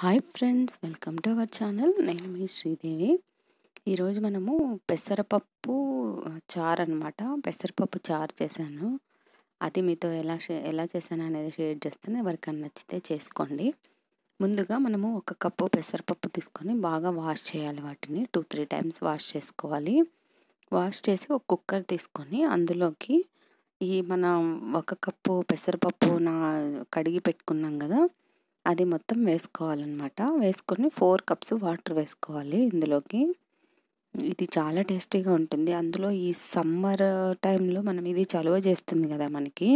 hi friends welcome to our channel నేను మీ శ్రీదేవి ఈరోజు మనము పెసరపప్పు చారు అనమాట పెసరపప్పు చారు చేశాను అది మీతో ఎలా ఎలా చేశాను అనేది షేర్ చేస్తాను ఎవరికైనా నచ్చితే చేసుకోండి ముందుగా మనము ఒక కప్పు పెసరపప్పు తీసుకొని బాగా వాష్ చేయాలి వాటిని టూ త్రీ టైమ్స్ వాష్ చేసుకోవాలి వాష్ చేసి ఒక కుక్కర్ తీసుకొని అందులోకి ఈ మనం ఒక కప్పు పెసరపప్పు నా కడిగి పెట్టుకున్నాం కదా అది మొత్తం వేసుకోవాలన్నమాట వేసుకొని ఫోర్ కప్స్ వాటర్ వేసుకోవాలి ఇందులోకి ఇది చాలా టేస్టీగా ఉంటుంది అందులో ఈ సమ్మర్ టైంలో మనం ఇది చలువ చేస్తుంది కదా మనకి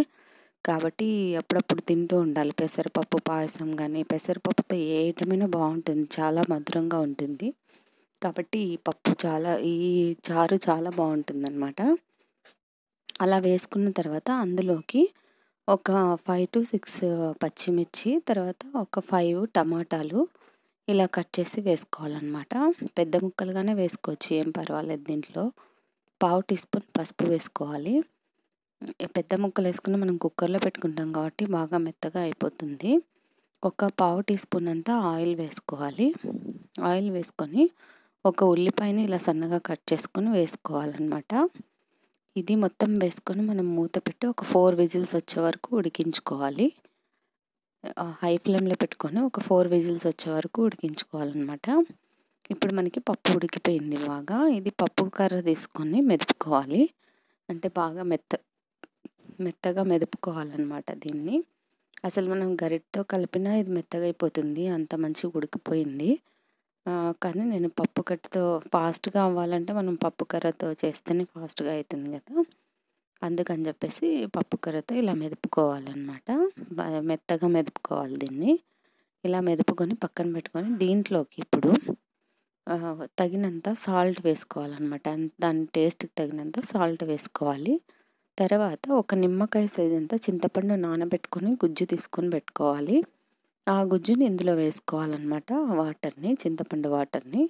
కాబట్టి అప్పుడప్పుడు తింటూ ఉండాలి పెసరపప్పు పాయసం కానీ పెసరపప్పుతో ఏ ఐటమైనా బాగుంటుంది చాలా మధురంగా ఉంటుంది కాబట్టి ఈ పప్పు చాలా ఈ చారు చాలా బాగుంటుంది అనమాట అలా వేసుకున్న తర్వాత అందులోకి ఒక ఫైవ్ టు సిక్స్ పచ్చిమిర్చి తర్వాత ఒక ఫైవ్ టమాటాలు ఇలా కట్ చేసి వేసుకోవాలన్నమాట పెద్ద ముక్కలుగానే వేసుకోవచ్చు ఏం పర్వాలేదు దీంట్లో పావు టీ స్పూన్ పసుపు వేసుకోవాలి పెద్ద ముక్కలు వేసుకుని మనం కుక్కర్లో పెట్టుకుంటాం కాబట్టి బాగా మెత్తగా అయిపోతుంది ఒక పావు టీ స్పూన్ అంతా ఆయిల్ వేసుకోవాలి ఆయిల్ వేసుకొని ఒక ఉల్లిపాయని ఇలా సన్నగా కట్ చేసుకొని వేసుకోవాలన్నమాట ఇది మొత్తం వేసుకొని మనం మూత పెట్టి ఒక ఫోర్ విజిల్స్ వచ్చే వరకు ఉడికించుకోవాలి హై ఫ్లేమ్లో పెట్టుకొని ఒక ఫోర్ విజిల్స్ వచ్చే వరకు ఉడికించుకోవాలన్నమాట ఇప్పుడు మనకి పప్పు ఉడికిపోయింది బాగా ఇది పప్పు కర్ర తీసుకొని మెదుపుకోవాలి అంటే బాగా మెత్త మెత్తగా మెదుపుకోవాలన్నమాట దీన్ని అసలు మనం గరిటతో కలిపినా ఇది మెత్తగా అయిపోతుంది అంత మంచిగా ఉడికిపోయింది కానీ నేను పప్పు కట్టతో ఫాస్ట్గా అవ్వాలంటే మనం పప్పు కర్రతో చేస్తేనే ఫాస్ట్గా అవుతుంది కదా అందుకని చెప్పేసి పప్పు కర్రతో ఇలా మెదుపుకోవాలన్నమాట మెత్తగా మెదుపుకోవాలి దీన్ని ఇలా మెదుపుకొని పక్కన పెట్టుకొని దీంట్లోకి ఇప్పుడు తగినంత సాల్ట్ వేసుకోవాలన్నమాట దాని టేస్ట్కి తగినంత సాల్ట్ వేసుకోవాలి తర్వాత ఒక నిమ్మకాయ సైజ్ అంతా చింతపండు నానబెట్టుకొని గుజ్జు తీసుకొని పెట్టుకోవాలి ఆ గుజ్జుని ఇందులో వేసుకోవాలన్నమాట వాటర్ని చింతపండు వాటర్ని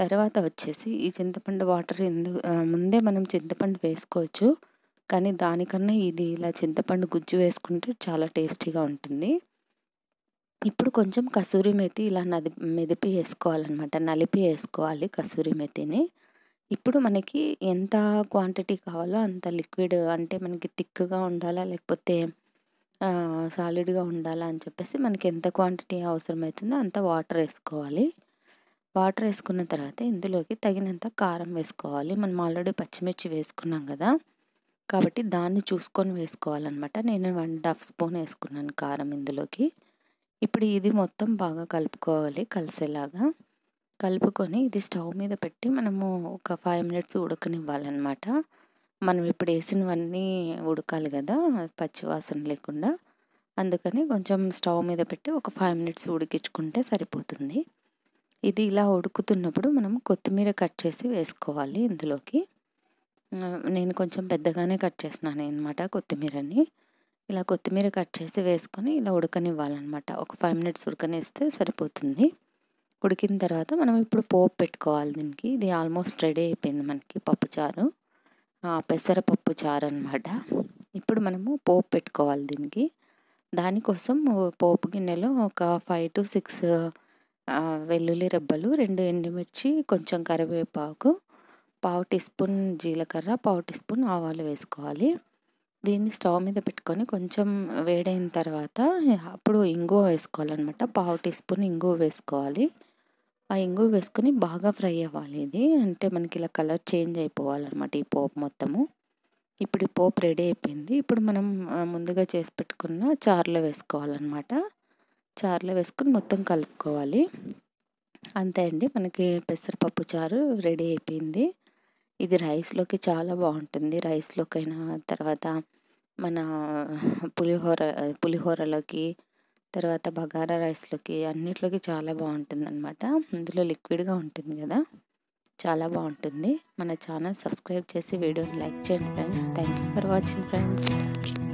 తర్వాత వచ్చేసి ఈ చింతపండు వాటర్ ఎందు ముందే మనం చింతపండు వేసుకోవచ్చు కానీ దానికన్నా ఇది ఇలా చింతపండు గుజ్జు వేసుకుంటే చాలా టేస్టీగా ఉంటుంది ఇప్పుడు కొంచెం కసూరి మెతి ఇలా నది మెదిపి వేసుకోవాలన్నమాట నలిపి వేసుకోవాలి కసూరి మెతిని ఇప్పుడు మనకి ఎంత క్వాంటిటీ కావాలో అంత లిక్విడ్ అంటే మనకి థిక్గా ఉండాలా లేకపోతే సాలిడ్గా ఉండాలి అని చెప్పేసి మనకి ఎంత క్వాంటిటీ అవసరమవుతుందో అంత వాటర్ వేసుకోవాలి వాటర్ వేసుకున్న తర్వాత ఇందులోకి తగినంత కారం వేసుకోవాలి మనం ఆల్రెడీ పచ్చిమిర్చి వేసుకున్నాం కదా కాబట్టి దాన్ని చూసుకొని వేసుకోవాలన్నమాట నేను వన్ హాఫ్ స్పూన్ వేసుకున్నాను కారం ఇందులోకి ఇప్పుడు ఇది మొత్తం బాగా కలుపుకోవాలి కలిసేలాగా కలుపుకొని ఇది స్టవ్ మీద పెట్టి మనము ఒక ఫైవ్ మినిట్స్ ఉడకనివ్వాలన్నమాట మనం ఇప్పుడు వేసినవన్నీ ఉడకాలి కదా పచ్చివాసన లేకుండా అందుకని కొంచెం స్టవ్ మీద పెట్టి ఒక ఫైవ్ మినిట్స్ ఉడికించుకుంటే సరిపోతుంది ఇది ఇలా ఉడుకుతున్నప్పుడు మనం కొత్తిమీర కట్ చేసి వేసుకోవాలి ఇందులోకి నేను కొంచెం పెద్దగానే కట్ చేసినాను అనమాట కొత్తిమీరని ఇలా కొత్తిమీర కట్ చేసి వేసుకొని ఇలా ఉడకనివ్వాలన్నమాట ఒక ఫైవ్ మినిట్స్ ఉడకనేస్తే సరిపోతుంది ఉడికిన తర్వాత మనం ఇప్పుడు పోపు పెట్టుకోవాలి దీనికి ఇది ఆల్మోస్ట్ రెడీ అయిపోయింది మనకి పప్పుచారు పెసరపప్పు చారు అనమాట ఇప్పుడు మనము పోపు పెట్టుకోవాలి దీనికి దానికోసం పోపు గిన్నెలో ఒక ఫైవ్ టు సిక్స్ వెల్లుల్లి రెబ్బలు రెండు ఎండుమిర్చి కొంచెం కరివేపాకు పావు టీ స్పూన్ జీలకర్ర పావు టీ స్పూన్ ఆవాలు వేసుకోవాలి దీన్ని స్టవ్ మీద పెట్టుకొని కొంచెం వేడైన తర్వాత అప్పుడు ఇంగువ వేసుకోవాలన్నమాట పావు టీ స్పూన్ ఇంగువ వేసుకోవాలి ఆ ఎంగు వేసుకొని బాగా ఫ్రై అవ్వాలి ఇది అంటే మనకి ఇలా కలర్ చేంజ్ అయిపోవాలన్నమాట ఈ పోపు మొత్తము ఇప్పుడు ఈ పోపు రెడీ అయిపోయింది ఇప్పుడు మనం ముందుగా చేసి పెట్టుకున్న చారులో వేసుకోవాలన్నమాట చారులో వేసుకుని మొత్తం కలుపుకోవాలి అంతే అండి మనకి పెసరపప్పు చారు రెడీ అయిపోయింది ఇది రైస్లోకి చాలా బాగుంటుంది రైస్లోకి అయిన తర్వాత మన పులిహోర పులిహోరలోకి తర్వాత బగారా రైస్లోకి అన్నిట్లోకి చాలా బాగుంటుంది అనమాట అందులో లిక్విడ్గా ఉంటుంది కదా చాలా బాగుంటుంది మన ఛానల్ సబ్స్క్రైబ్ చేసి వీడియోని లైక్ చేయండి friends thank you for watching friends